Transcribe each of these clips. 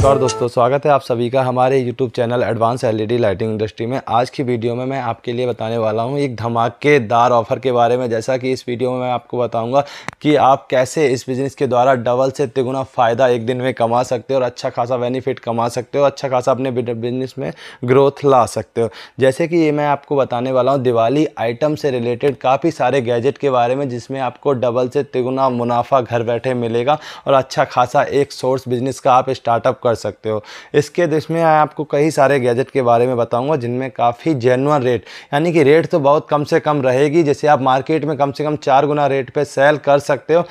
नमस्कार दोस्तों स्वागत है आप सभी का हमारे YouTube channel advance LED lighting industry में आज की वीडियो में मैं आपके लिए बताने वाला हूं एक धमाकेदार ऑफर के बारे में जैसा कि इस वीडियो में मैं आपको बताऊंगा कि आप कैसे इस बिज़नेस के द्वारा डबल से तिगुना फ़ायदा एक दिन में कमा सकते हो और अच्छा खासा बेनिफिट कमा सकते हो अच्छा खासा अपने बिजनेस में ग्रोथ ला सकते हो जैसे कि ये मैं आपको बताने वाला हूँ दिवाली आइटम से रिलेटेड काफ़ी सारे गैजेट के बारे में जिसमें आपको डबल से तिगुना मुनाफा घर बैठे मिलेगा और अच्छा खासा एक सोर्स बिजनेस का आप स्टार्टअप कर कर सकते हो इसके इसमें आपको कई सारे गैजेट के बारे में बताऊँगा जिनमें काफ़ी जेनुअन रेट यानी कि रेट तो बहुत कम से कम रहेगी जैसे आप मार्केट में कम से कम चार गुना रेट पर सेल कर सकते हो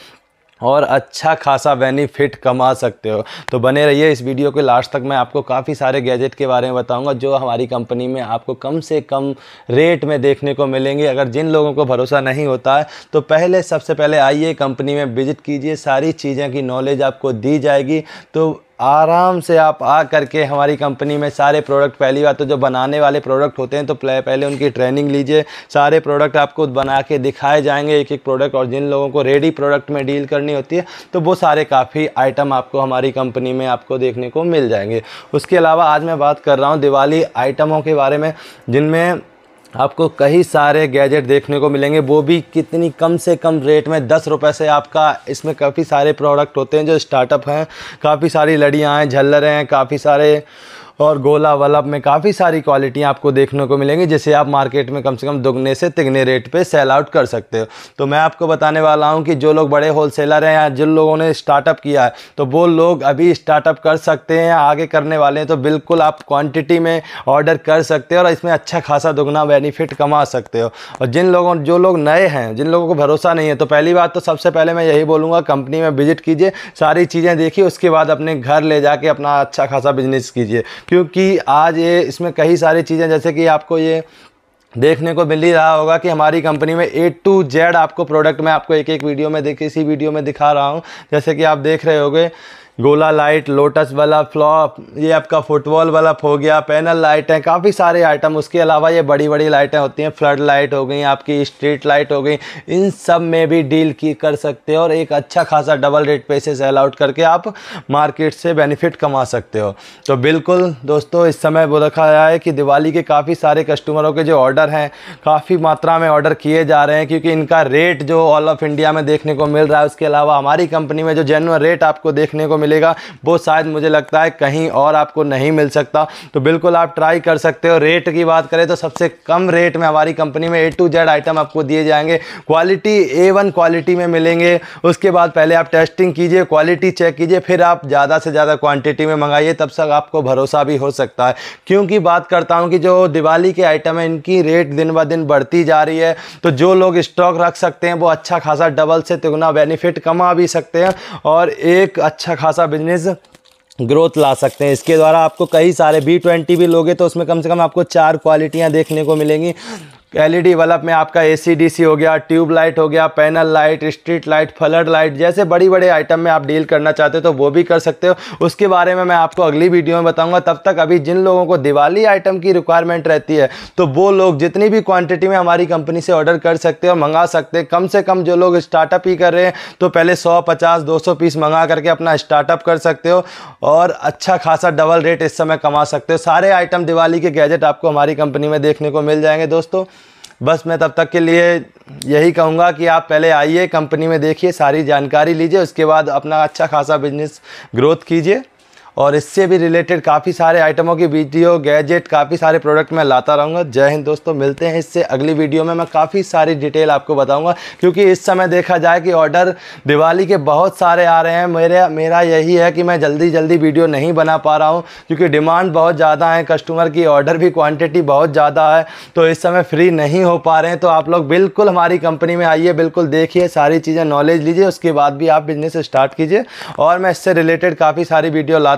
और अच्छा खासा बेनिफिट कमा सकते हो तो बने रहिए इस वीडियो के लास्ट तक मैं आपको काफ़ी सारे गैजेट के बारे में बताऊंगा जो हमारी कंपनी में आपको कम से कम रेट में देखने को मिलेंगे अगर जिन लोगों को भरोसा नहीं होता है तो पहले सबसे पहले आइए कंपनी में विजिट कीजिए सारी चीज़ें की नॉलेज आपको दी जाएगी तो आराम से आप आ करके हमारी कंपनी में सारे प्रोडक्ट पहली बात तो जो बनाने वाले प्रोडक्ट होते हैं तो पहले उनकी ट्रेनिंग लीजिए सारे प्रोडक्ट आपको बना के दिखाए जाएंगे एक एक प्रोडक्ट और जिन लोगों को रेडी प्रोडक्ट में डील करनी होती है तो वो सारे काफ़ी आइटम आपको हमारी कंपनी में आपको देखने को मिल जाएंगे उसके अलावा आज मैं बात कर रहा हूँ दिवाली आइटमों के बारे में जिनमें आपको कई सारे गैजेट देखने को मिलेंगे वो भी कितनी कम से कम रेट में दस रुपये से आपका इसमें काफ़ी सारे प्रोडक्ट होते हैं जो स्टार्टअप हैं काफ़ी सारी लड़ियाँ हैं झल्लर हैं काफ़ी सारे और गोला वलब में काफ़ी सारी क्वालिटियाँ आपको देखने को मिलेंगी जिसे आप मार्केट में कम से कम दुगने से तिगने रेट पर सेल आउट कर सकते हो तो मैं आपको बताने वाला हूँ कि जो लोग बड़े होलसेलर हैं या जिन लोगों ने स्टार्टअप किया है तो वो लोग अभी स्टार्टअप कर सकते हैं आगे करने वाले हैं तो बिल्कुल आप क्वान्टिटी में ऑर्डर कर सकते हो और इसमें अच्छा खासा दुगना बेनिफिट कमा सकते हो और जिन लोगों जो लोग नए हैं जिन लोगों को भरोसा नहीं है तो पहली बात तो सबसे पहले मैं यही बोलूँगा कंपनी में विजिट कीजिए सारी चीज़ें देखिए उसके बाद अपने घर ले जाके अपना अच्छा खासा बिजनेस कीजिए क्योंकि आज ये इसमें कई सारी चीज़ें जैसे कि आपको ये देखने को मिल ही रहा होगा कि हमारी कंपनी में ए टू जेड आपको प्रोडक्ट में आपको एक एक वीडियो में देख इसी वीडियो में दिखा रहा हूँ जैसे कि आप देख रहे होगे गोला लाइट लोटस वाला फ्लॉप ये आपका फुटबॉल बल्ब हो गया पैनल लाइट है काफ़ी सारे आइटम उसके अलावा ये बड़ी बड़ी लाइटें होती हैं फ्लड लाइट हो गई आपकी स्ट्रीट लाइट हो गई इन सब में भी डील की कर सकते हो और एक अच्छा खासा डबल रेट पे से सेल आउट करके आप मार्केट से बेनिफिट कमा सकते हो तो बिल्कुल दोस्तों इस समय वो रखा गया है कि दिवाली के काफ़ी सारे कस्टमरों के जो ऑर्डर हैं काफ़ी मात्रा में ऑर्डर किए जा रहे हैं क्योंकि इनका रेट जो ऑल ऑफ इंडिया में देखने को मिल रहा है उसके अलावा हमारी कंपनी में जो जेनुअन रेट आपको देखने को मिल मिलेगा वो शायद मुझे लगता है कहीं और आपको नहीं मिल सकता तो बिल्कुल आप ट्राई कर सकते हो रेट की बात करें तो सबसे कम रेट में हमारी कंपनी में ए टू जेड आइटम आपको दिए जाएंगे क्वालिटी ए वन क्वालिटी में मिलेंगे उसके बाद पहले आप टेस्टिंग कीजिए क्वालिटी चेक कीजिए फिर आप ज़्यादा से ज़्यादा क्वांटिटी में मंगाइए तब तक आपको भरोसा भी हो सकता है क्योंकि बात करता हूँ कि जो दिवाली के आइटम है इनकी रेट दिन ब दिन बढ़ती जा रही है तो जो लोग स्टॉक रख सकते हैं वो अच्छा खासा डबल से तिगुना बेनिफिट कमा भी सकते हैं और एक अच्छा खासा सा बिजनेस ग्रोथ ला सकते हैं इसके द्वारा आपको कई सारे बी ट्वेंटी भी लोगे तो उसमें कम से कम आपको चार क्वालिटियाँ देखने को मिलेंगी एलईडी e बल्ब में आपका एसीडीसी हो गया ट्यूब लाइट हो गया panel light street light flood light जैसे बड़ी बड़े आइटम में आप डील करना चाहते हो तो वो भी कर सकते हो उसके बारे में मैं आपको अगली वीडियो में बताऊँगा तब तक अभी जिन लोगों को दिवाली आइटम की रिक्वायरमेंट रहती है तो वो लोग जितनी भी क्वान्टिटी में हमारी कंपनी से ऑर्डर कर सकते हैं मंगा सकते हैं कम से कम जो लोग स्टार्टअप ही कर रहे हैं तो पहले सौ पचास दो सौ पीस मंगा करके अपना स्टार्टअप कर सकते हो और अच्छा खासा डबल रेट इस समय कमा सकते हो सारे आइटम दिवाली के गैजेट आपको हमारी कंपनी में देखने को मिल जाएंगे दोस्तों बस मैं तब तक के लिए यही कहूँगा कि आप पहले आइए कंपनी में देखिए सारी जानकारी लीजिए उसके बाद अपना अच्छा खासा बिजनेस ग्रोथ कीजिए और इससे भी रिलेटेड काफ़ी सारे आइटमों की वीडियो गैजेट काफ़ी सारे प्रोडक्ट मैं लाता रहूँगा जय हिंद दोस्तों मिलते हैं इससे अगली वीडियो में मैं काफ़ी सारी डिटेल आपको बताऊँगा क्योंकि इस समय देखा जाए कि ऑर्डर दिवाली के बहुत सारे आ रहे हैं मेरे मेरा यही है कि मैं जल्दी जल्दी वीडियो नहीं बना पा रहा हूँ क्योंकि डिमांड बहुत ज़्यादा है कस्टमर की ऑर्डर भी क्वान्टिटी बहुत ज़्यादा है तो इस समय फ्री नहीं हो पा रहे हैं तो आप लोग बिल्कुल हमारी कंपनी में आइए बिल्कुल देखिए सारी चीज़ें नॉलेज लीजिए उसके बाद भी आप बिज़नेस स्टार्ट कीजिए और मैं इससे रिलेटेड काफ़ी सारी वीडियो लाता